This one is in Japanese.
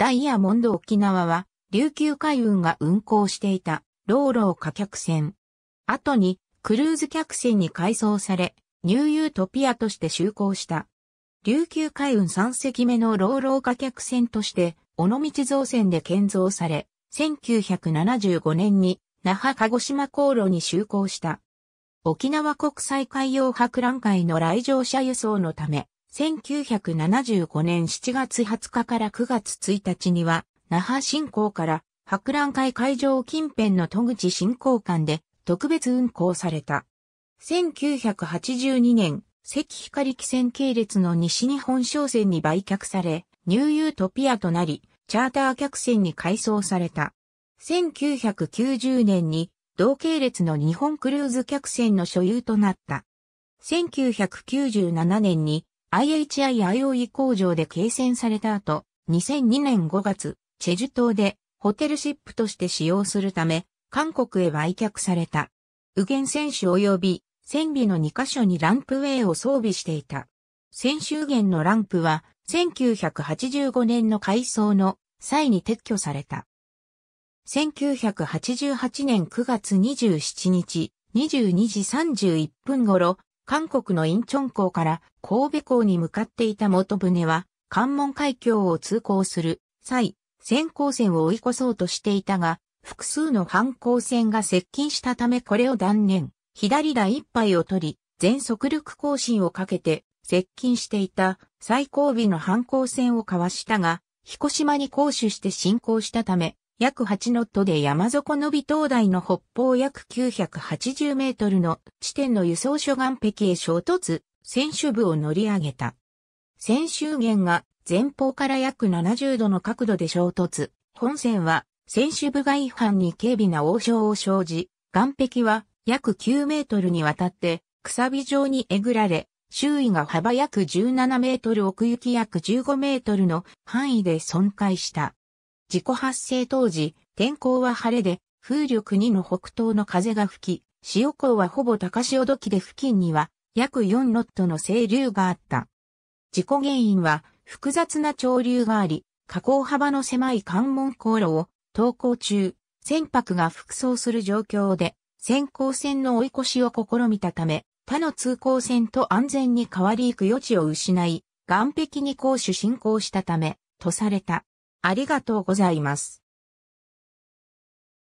ダイヤモンド沖縄は、琉球海運が運航していた、老老ロ貨客船。後に、クルーズ客船に改装され、ニューユートピアとして就航した。琉球海運3隻目の老老ロ貨客船として、尾道造船で建造され、1975年に、那覇鹿児島航路に就航した。沖縄国際海洋博覧会の来場者輸送のため、1975年7月20日から9月1日には、那覇新港から博覧会会場近辺の戸口新港間で特別運行された。1982年、関光汽船系列の西日本商船に売却され、ニューユートピアとなり、チャーター客船に改装された。1990年に同系列の日本クルーズ客船の所有となった。1997年に IHIIOE 工場で掲載された後、2002年5月、チェジュ島でホテルシップとして使用するため、韓国へ売却された。右舷選手及び船尾の2カ所にランプウェイを装備していた。選手右舷のランプは1985年の改装の際に撤去された。1988年9月27日22時31分頃、韓国のインチョン港から神戸港に向かっていた元船は、関門海峡を通行する際、先行船を追い越そうとしていたが、複数の反抗船が接近したためこれを断念、左打一杯を取り、全速力行進をかけて接近していた最後尾の反抗船をかわしたが、彦島に行使して進行したため、約8ノットで山底伸び灯台の北方約980メートルの地点の輸送所岸壁へ衝突、選手部を乗り上げた。選手弦が前方から約70度の角度で衝突。本線は選手部外違反に軽微な応召を生じ、岸壁は約9メートルにわたってくさび状にえぐられ、周囲が幅約17メートル奥行き約15メートルの範囲で損壊した。事故発生当時、天候は晴れで、風力2の北東の風が吹き、潮港はほぼ高潮時で付近には約4ノットの清流があった。事故原因は複雑な潮流があり、加工幅の狭い関門航路を登校中、船舶が服装する状況で、先行船の追い越しを試みたため、他の通行船と安全に変わり行く余地を失い、岸壁に攻守進行したため、とされた。ありがとうございます。